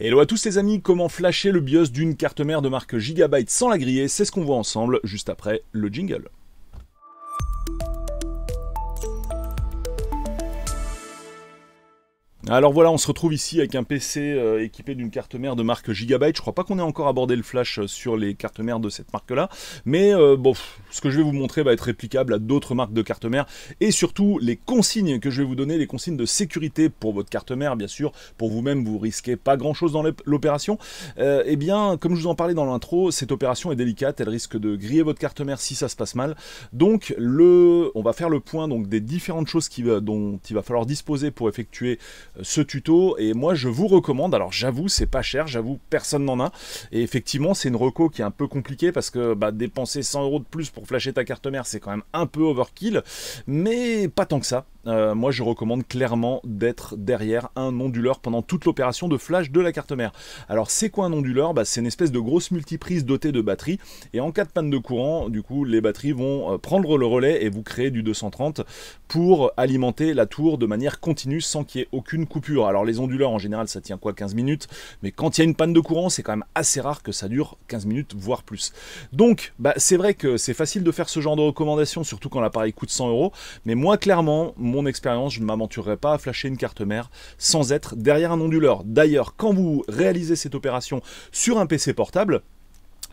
Hello à tous les amis, comment flasher le BIOS d'une carte mère de marque Gigabyte sans la griller, c'est ce qu'on voit ensemble juste après le jingle. Alors voilà, on se retrouve ici avec un PC euh, équipé d'une carte mère de marque Gigabyte. Je crois pas qu'on ait encore abordé le flash euh, sur les cartes mères de cette marque-là, mais euh, bon, ce que je vais vous montrer va être réplicable à d'autres marques de cartes mères et surtout les consignes que je vais vous donner, les consignes de sécurité pour votre carte mère, bien sûr. Pour vous-même, vous risquez pas grand-chose dans l'opération. eh bien, comme je vous en parlais dans l'intro, cette opération est délicate, elle risque de griller votre carte mère si ça se passe mal. Donc, le, on va faire le point donc des différentes choses qui, dont il va falloir disposer pour effectuer ce tuto et moi je vous recommande. Alors j'avoue c'est pas cher, j'avoue personne n'en a et effectivement c'est une reco qui est un peu compliquée parce que bah, dépenser 100 euros de plus pour flasher ta carte mère c'est quand même un peu overkill mais pas tant que ça. Euh, moi je recommande clairement d'être derrière un onduleur pendant toute l'opération de flash de la carte mère. Alors c'est quoi un onduleur bah, C'est une espèce de grosse multiprise dotée de batteries et en cas de panne de courant, du coup les batteries vont euh, prendre le relais et vous créer du 230 pour alimenter la tour de manière continue sans qu'il y ait aucune coupure. Alors les onduleurs en général ça tient quoi 15 minutes, mais quand il y a une panne de courant c'est quand même assez rare que ça dure 15 minutes voire plus. Donc bah, c'est vrai que c'est facile de faire ce genre de recommandation surtout quand l'appareil coûte 100 euros, mais moi clairement, moi expérience, je ne m'aventurerai pas à flasher une carte mère sans être derrière un onduleur. D'ailleurs, quand vous réalisez cette opération sur un PC portable,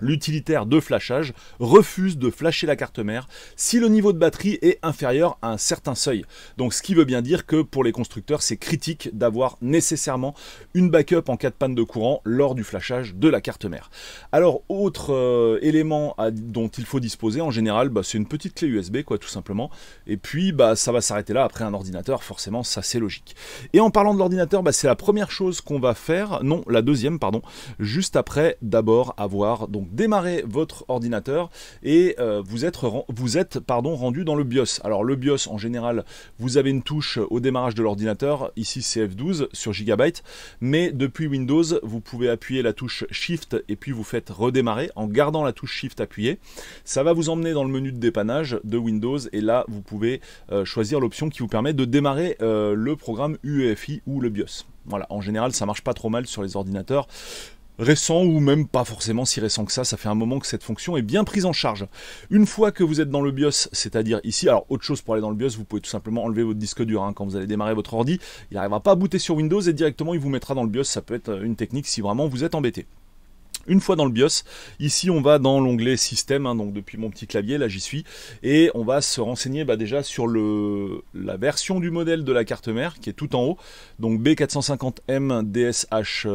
l'utilitaire de flashage refuse de flasher la carte mère si le niveau de batterie est inférieur à un certain seuil. Donc ce qui veut bien dire que pour les constructeurs c'est critique d'avoir nécessairement une backup en cas de panne de courant lors du flashage de la carte mère. Alors autre euh, élément dont il faut disposer en général bah, c'est une petite clé USB quoi tout simplement et puis bah, ça va s'arrêter là après un ordinateur forcément ça c'est logique. Et en parlant de l'ordinateur bah, c'est la première chose qu'on va faire, non la deuxième pardon, juste après d'abord avoir donc Démarrer votre ordinateur et euh, vous êtes, vous êtes pardon, rendu dans le BIOS. Alors le BIOS en général, vous avez une touche au démarrage de l'ordinateur, ici c'est F12 sur Gigabyte, mais depuis Windows, vous pouvez appuyer la touche Shift et puis vous faites redémarrer en gardant la touche Shift appuyée. Ça va vous emmener dans le menu de dépannage de Windows et là vous pouvez euh, choisir l'option qui vous permet de démarrer euh, le programme UEFI ou le BIOS. Voilà, en général ça marche pas trop mal sur les ordinateurs récent ou même pas forcément si récent que ça, ça fait un moment que cette fonction est bien prise en charge. Une fois que vous êtes dans le BIOS, c'est-à-dire ici, alors autre chose pour aller dans le BIOS, vous pouvez tout simplement enlever votre disque dur hein. quand vous allez démarrer votre ordi, il n'arrivera pas à booter sur Windows et directement il vous mettra dans le BIOS, ça peut être une technique si vraiment vous êtes embêté. Une fois dans le BIOS, ici on va dans l'onglet système, hein, donc depuis mon petit clavier, là j'y suis, et on va se renseigner bah, déjà sur la version du modèle de la carte mère qui est tout en haut, donc B450M DSH,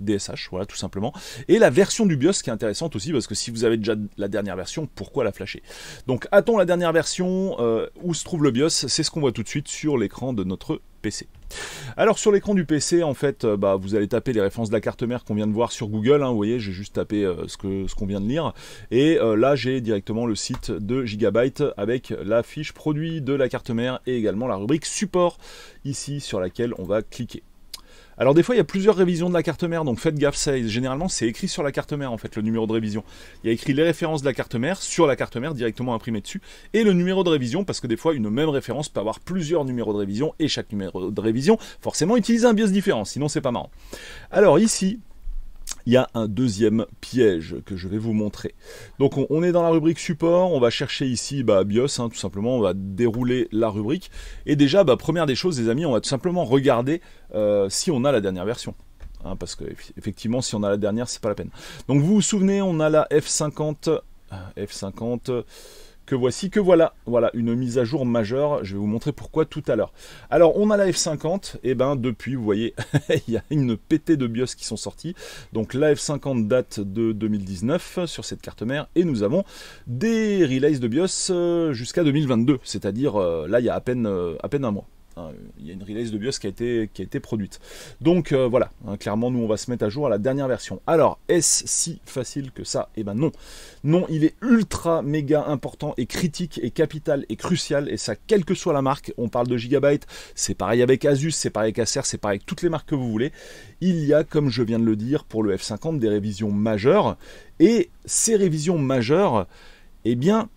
DSH voilà tout simplement, et la version du BIOS qui est intéressante aussi parce que si vous avez déjà la dernière version, pourquoi la flasher Donc a-t-on la dernière version, euh, où se trouve le BIOS C'est ce qu'on voit tout de suite sur l'écran de notre PC. Alors sur l'écran du PC, en fait, euh, bah, vous allez taper les références de la carte mère qu'on vient de voir sur Google. Hein. vous voyez, j'ai juste tapé euh, ce qu'on vient de lire. Et euh, là, j'ai directement le site de Gigabyte avec la fiche produit de la carte mère et également la rubrique support ici sur laquelle on va cliquer. Alors des fois, il y a plusieurs révisions de la carte mère, donc faites gaffe, ça, généralement c'est écrit sur la carte mère en fait, le numéro de révision. Il y a écrit les références de la carte mère sur la carte mère directement imprimé dessus, et le numéro de révision, parce que des fois une même référence peut avoir plusieurs numéros de révision, et chaque numéro de révision forcément utilise un BIOS différent, sinon c'est pas marrant. Alors ici, il y a un deuxième piège que je vais vous montrer. Donc on, est dans la rubrique support, on va chercher ici bah, BIOS, hein, tout simplement, on va dérouler la rubrique. Et déjà, bah, première des choses, les amis, on va tout simplement regarder euh, si on a la dernière version. Hein, parce que effectivement, si on a la dernière, c'est pas la peine. Donc vous vous souvenez, on a la F50, euh, F50, que voici, que voilà. Voilà, une mise à jour majeure. Je vais vous montrer pourquoi tout à l'heure. Alors, on a la F50. Et eh ben depuis, vous voyez, il y a une pétée de BIOS qui sont sortis. Donc, la F50 date de 2019 sur cette carte mère. Et nous avons des relays de BIOS euh, jusqu'à 2022. C'est-à-dire, euh, là, il y a à peine, euh, à peine un mois. Hein, il y a une release de BIOS qui a été, qui a été produite. Donc euh, voilà, hein, clairement nous on va se mettre à jour à la dernière version. Alors, est-ce si facile que ça Eh ben non. Non, il est ultra méga important et critique et capital et crucial, et ça quelle que soit la marque, on parle de Gigabyte, c'est pareil avec Asus, c'est pareil avec Acer, c'est pareil avec toutes les marques que vous voulez. Il y a, comme je viens de le dire, pour le F50 des révisions majeures, et ces révisions majeures, eh bien,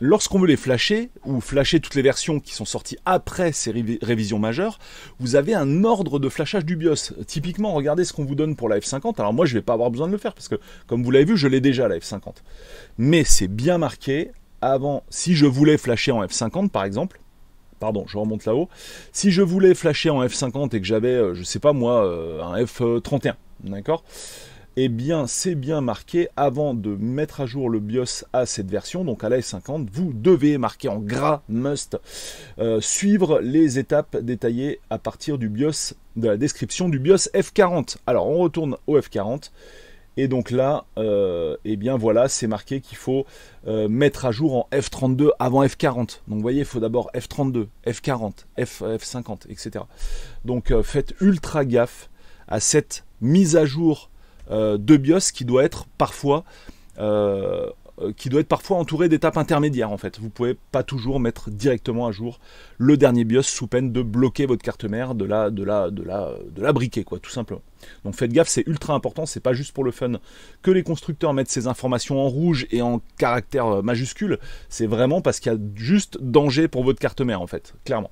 lorsqu'on veut les flasher, ou flasher toutes les versions qui sont sorties après ces révisions majeures, vous avez un ordre de flashage du BIOS. Typiquement, regardez ce qu'on vous donne pour la F50. Alors moi, je ne vais pas avoir besoin de le faire, parce que, comme vous l'avez vu, je l'ai déjà, la F50. Mais c'est bien marqué, avant, si je voulais flasher en F50, par exemple, pardon, je remonte là-haut, si je voulais flasher en F50 et que j'avais, euh, je ne sais pas moi, euh, un F31, d'accord eh bien c'est bien marqué avant de mettre à jour le BIOS à cette version, donc à la f 50 vous devez marquer en gras must euh, suivre les étapes détaillées à partir du BIOS, de la description du BIOS F40. Alors on retourne au F40. Et donc là, et euh, eh bien voilà, c'est marqué qu'il faut euh, mettre à jour en F32 avant F40. Donc vous voyez, il faut d'abord F32, F40, F, F50, etc. Donc faites ultra gaffe à cette mise à jour euh, de BIOS qui doit être parfois euh, qui doit être parfois entouré d'étapes intermédiaires en fait. Vous pouvez pas toujours mettre directement à jour le dernier BIOS sous peine de bloquer votre carte mère, de la, de la, de la, de la briquer quoi, tout simplement. Donc faites gaffe, c'est ultra important, c'est pas juste pour le fun que les constructeurs mettent ces informations en rouge et en caractère euh, majuscule, c'est vraiment parce qu'il y a juste danger pour votre carte mère en fait, clairement.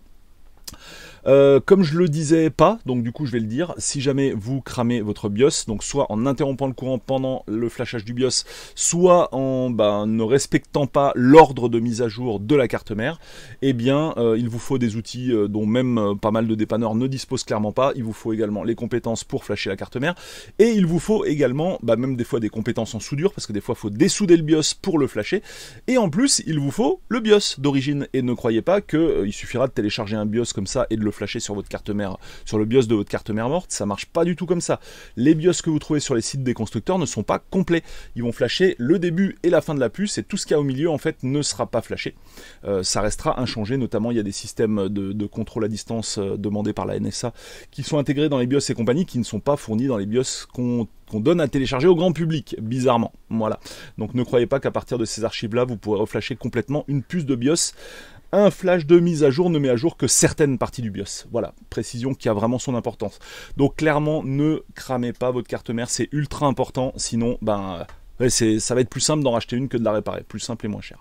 Euh, comme je le disais pas, donc du coup je vais le dire, si jamais vous cramez votre BIOS, donc soit en interrompant le courant pendant le flashage du BIOS, soit en bah, ne respectant pas l'ordre de mise à jour de la carte mère, eh bien euh, il vous faut des outils euh, dont même pas mal de dépanneurs ne disposent clairement pas. Il vous faut également les compétences pour flasher la carte mère, et il vous faut également bah, même des fois des compétences en soudure, parce que des fois il faut dessouder le BIOS pour le flasher, et en plus il vous faut le BIOS d'origine, et ne croyez pas qu'il suffira de télécharger un BIOS comme ça et de le flasher sur votre carte mère, sur le BIOS de votre carte mère morte, ça marche pas du tout comme ça. Les BIOS que vous trouvez sur les sites des constructeurs ne sont pas complets. Ils vont flasher le début et la fin de la puce et tout ce qu'il y a au milieu en fait ne sera pas flashé. Euh, ça restera inchangé, notamment il y a des systèmes de, contrôle à distance euh, demandés par la NSA qui sont intégrés dans les BIOS et compagnie qui ne sont pas fournis dans les BIOS qu'on qu'on donne à télécharger au grand public, bizarrement. Voilà. Donc ne croyez pas qu'à partir de ces archives-là, vous pourrez reflasher complètement une puce de BIOS un flash de mise à jour ne met à jour que certaines parties du BIOS. Voilà, précision qui a vraiment son importance. Donc clairement, ne cramez pas votre carte mère, c'est ultra important, sinon, ben ça va être plus simple d'en racheter une que de la réparer, plus simple et moins cher.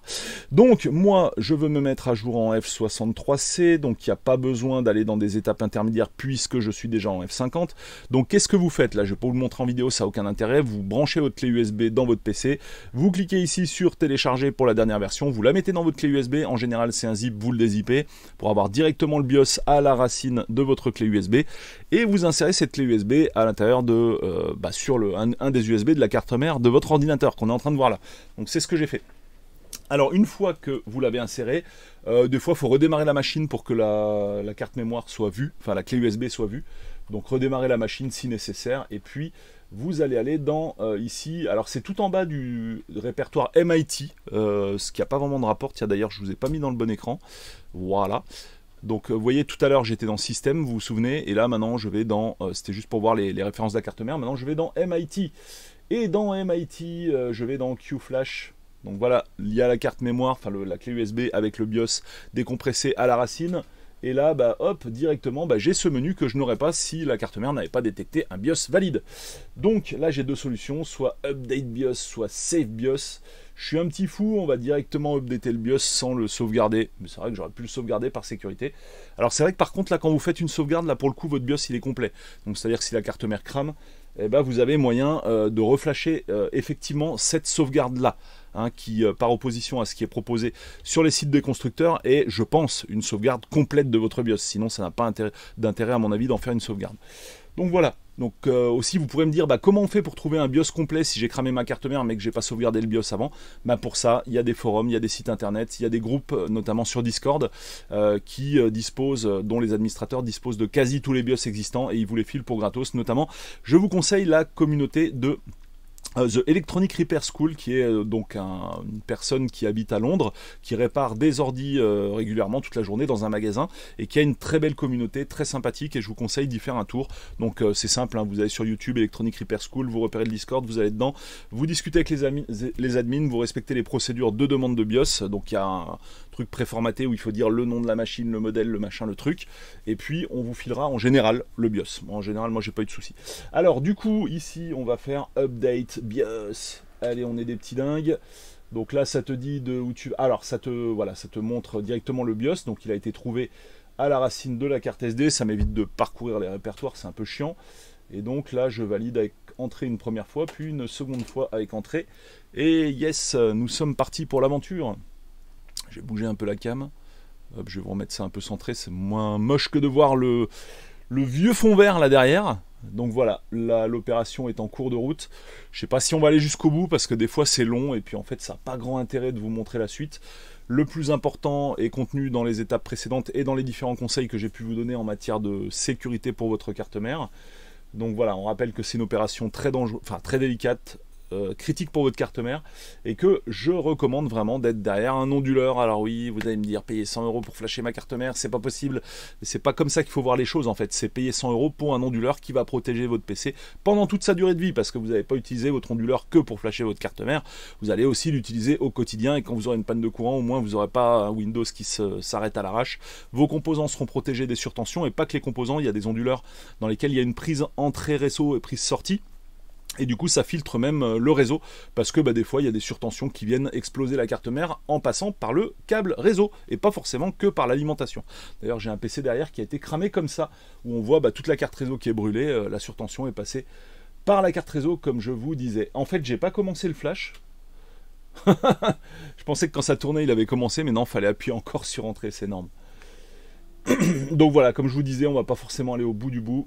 Donc moi, je veux me mettre à jour en F63C, donc il n'y a pas besoin d'aller dans des étapes intermédiaires puisque je suis déjà en F50. Donc qu'est-ce que vous faites Là, je ne vais pas vous le montrer en vidéo, ça n'a aucun intérêt. Vous branchez votre clé USB dans votre PC, vous cliquez ici sur télécharger pour la dernière version, vous la mettez dans votre clé USB, en général c'est un zip, vous le dézippez pour avoir directement le BIOS à la racine de votre clé USB et vous insérez cette clé USB à l'intérieur de, euh, bah, sur le, un des USB de la carte mère de votre ordinateur ordinateur qu'on est en train de voir là. Donc c'est ce que j'ai fait. Alors une fois que vous l'avez inséré, euh, deux fois il faut redémarrer la machine pour que la, carte mémoire soit vue, enfin la clé USB soit vue. Donc redémarrer la machine si nécessaire. Et puis vous allez aller dans euh, ici, alors c'est tout en bas du répertoire MIT, euh, ce qui n'a pas vraiment de rapport, tiens d'ailleurs je vous ai pas mis dans le bon écran. Voilà. Donc vous voyez tout à l'heure j'étais dans système, vous vous souvenez, et là maintenant je vais dans, c'était juste pour voir les, les, références de la carte mère, maintenant je vais dans MIT. Et dans MIT, euh, je vais dans QFlash. Donc voilà, il y a la carte mémoire, enfin la clé USB avec le BIOS décompressé à la racine. Et là, bah, hop, directement, bah, j'ai ce menu que je n'aurais pas si la carte mère n'avait pas détecté un BIOS valide. Donc là, j'ai deux solutions, soit Update BIOS, soit Save BIOS. Je suis un petit fou, on va directement updater le BIOS sans le sauvegarder. Mais c'est vrai que j'aurais pu le sauvegarder par sécurité. Alors c'est vrai que par contre, là, quand vous faites une sauvegarde, là, pour le coup, votre BIOS, il est complet. Donc c'est-à-dire que si la carte mère crame, eh ben, vous avez moyen euh, de reflasher euh, effectivement cette sauvegarde-là, hein, qui, euh, par opposition à ce qui est proposé sur les sites des constructeurs, est, je pense, une sauvegarde complète de votre BIOS. Sinon, ça n'a pas d'intérêt, à mon avis, d'en faire une sauvegarde. Donc voilà. Donc euh, aussi, vous pourrez me dire bah, comment on fait pour trouver un BIOS complet si j'ai cramé ma carte mère mais que j'ai pas sauvegardé le BIOS avant. Bah, pour ça, il y a des forums, il y a des sites internet, il y a des groupes, euh, notamment sur Discord, euh, qui disposent, dont les administrateurs disposent de quasi tous les BIOS existants et ils vous les filent pour gratos. Notamment, je vous conseille la communauté de euh, The Electronic Repair School, qui est euh, donc une personne qui habite à Londres, qui répare des ordis euh, régulièrement toute la journée dans un magasin et qui a une très belle communauté, très sympathique. Et je vous conseille d'y faire un tour. Donc c'est simple, hein, vous allez sur YouTube Electronic Repair School, vous repérez le Discord, vous allez dedans, vous discutez avec les, les admins, vous respectez les procédures de demande de BIOS. Donc il y a un truc préformaté où il faut dire le nom de la machine, le modèle, le machin, le truc. Et puis on vous filera en général le BIOS. En général, moi j'ai pas eu de soucis. Alors du coup ici on va faire update BIOS. Allez, on est des petits dingues. Donc là, ça te dit de où tu. Alors, ça te, voilà, ça te montre directement le BIOS. Donc, il a été trouvé à la racine de la carte SD. Ça m'évite de parcourir les répertoires, c'est un peu chiant. Et donc là, je valide avec entrée une première fois, puis une seconde fois avec entrée. Et yes, nous sommes partis pour l'aventure. J'ai bougé un peu la cam. Hop, je vais vous remettre ça un peu centré. C'est moins moche que de voir le vieux fond vert là derrière. Donc voilà, l'opération est en cours de route. Je ne sais pas si on va aller jusqu'au bout parce que des fois c'est long et puis en fait ça n'a pas grand intérêt de vous montrer la suite. Le plus important est contenu dans les étapes précédentes et dans les différents conseils que j'ai pu vous donner en matière de sécurité pour votre carte mère. Donc voilà, on rappelle que c'est une opération très, dangereuse, enfin, très délicate, euh, critique pour votre carte mère et que je recommande vraiment d'être derrière un onduleur. Alors oui, vous allez me dire payer 100 euros pour flasher ma carte mère, c'est pas possible. C'est pas comme ça qu'il faut voir les choses en fait. C'est payer 100 euros pour un onduleur qui va protéger votre PC pendant toute sa durée de vie parce que vous n'avez pas utilisé votre onduleur que pour flasher votre carte mère. Vous allez aussi l'utiliser au quotidien et quand vous aurez une panne de courant, au moins vous n'aurez pas un Windows qui s'arrête à l'arrache. Vos composants seront protégés des surtensions et pas que les composants. Il y a des onduleurs dans lesquels il y a une prise entrée réseau et prise sortie et du coup, ça filtre même euh, le réseau, parce que bah, des fois, il y a des surtensions qui viennent exploser la carte mère en passant par le câble réseau, et pas forcément que par l'alimentation. D'ailleurs, j'ai un PC derrière qui a été cramé comme ça, où on voit bah, toute la carte réseau qui est brûlée, euh, la surtension est passée par la carte réseau, comme je vous disais. En fait, j'ai pas commencé le flash. je pensais que quand ça tournait, il avait commencé, mais non, fallait appuyer encore sur entrée, c'est énorme. Donc voilà, comme je vous disais, on va pas forcément aller au bout du bout.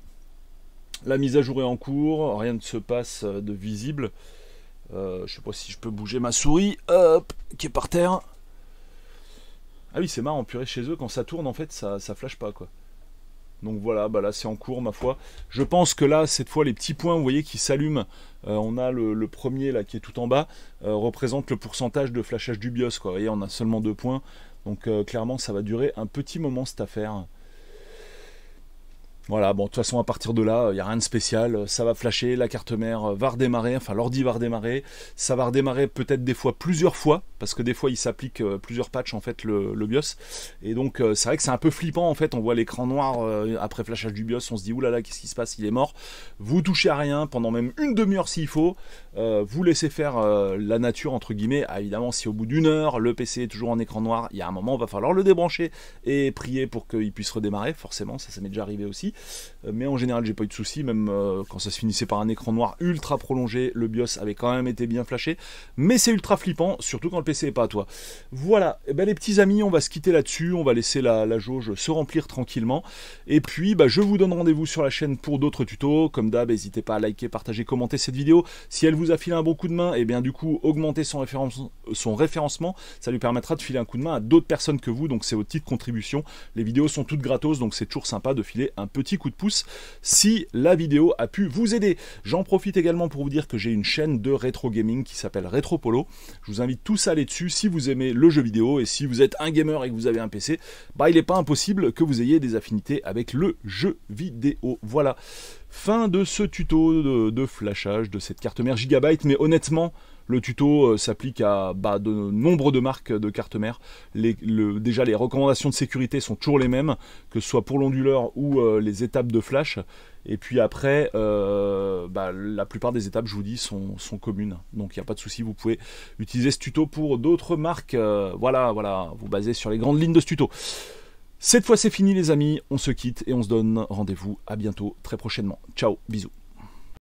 La mise à jour est en cours, rien ne se passe de visible. Je euh, je sais pas si je peux bouger ma souris, hop, qui est par terre. Ah oui, c'est marrant, purée, chez eux, quand ça tourne, en fait, ça, ça flash pas, quoi. Donc voilà, bah là c'est en cours ma foi. Je pense que là, cette fois, les petits points, vous voyez, qui s'allument, euh, on a le, premier là qui est tout en bas, euh, représente le pourcentage de flashage du BIOS. Quoi. Vous voyez, on a seulement deux points. Donc clairement, ça va durer un petit moment cette affaire. Voilà, bon, de toute façon, à partir de là, il n'y a rien de spécial. Ça va flasher, la carte mère va redémarrer, enfin, l'ordi va redémarrer. Ça va redémarrer peut-être des fois plusieurs fois, parce que des fois, il s'applique euh, plusieurs patchs, en fait, le, BIOS. Et donc, euh, c'est vrai que c'est un peu flippant, en fait. On voit l'écran noir euh, après flashage du BIOS, on se dit, oulala, qu'est-ce qui se passe Il est mort. Vous touchez à rien pendant même une demi-heure s'il faut. vous laissez faire la nature, entre guillemets. Ah, évidemment, si au bout d'une heure, le PC est toujours en écran noir, il y a un moment, il va falloir le débrancher et prier pour qu'il puisse redémarrer. Forcément, ça, ça m'est déjà arrivé aussi. Euh, mais en général j'ai pas eu de soucis, même euh, quand ça se finissait par un écran noir ultra prolongé, le BIOS avait quand même été bien flashé, mais c'est ultra flippant, surtout quand le PC est pas à toi. Voilà, eh ben, les petits amis, on va se quitter là-dessus, on va laisser la, jauge se remplir tranquillement, et puis bah, je vous donne rendez-vous sur la chaîne pour d'autres tutos, comme d'hab, n'hésitez pas à liker, partager, commenter cette vidéo, si elle vous a filé un bon coup de main, et eh bien du coup augmenter son, référencement, ça lui permettra de filer un coup de main à d'autres personnes que vous, donc c'est votre petite contribution, les vidéos sont toutes gratos, donc c'est toujours sympa de filer un peu petit coup de pouce si la vidéo a pu vous aider. J'en profite également pour vous dire que j'ai une chaîne de rétro gaming qui s'appelle Retro Polo. Je vous invite tous à aller dessus si vous aimez le jeu vidéo et si vous êtes un gamer et que vous avez un PC, bah il n'est pas impossible que vous ayez des affinités avec le jeu vidéo. Voilà. Fin de ce tuto de, de flashage de cette carte mère Gigabyte, mais honnêtement, le tuto euh, s'applique à bah, de nombreux de marques de cartes mères. déjà, les recommandations de sécurité sont toujours les mêmes, que ce soit pour l'onduleur ou euh, les étapes de flash. Et puis après, euh, bah, la plupart des étapes, je vous dis, sont, communes. Donc il n'y a pas de souci, vous pouvez utiliser ce tuto pour d'autres marques. voilà, voilà, vous basez sur les grandes lignes de ce tuto. Cette fois, c'est fini, les amis. On se quitte et on se donne rendez-vous à bientôt, très prochainement. Ciao, bisous.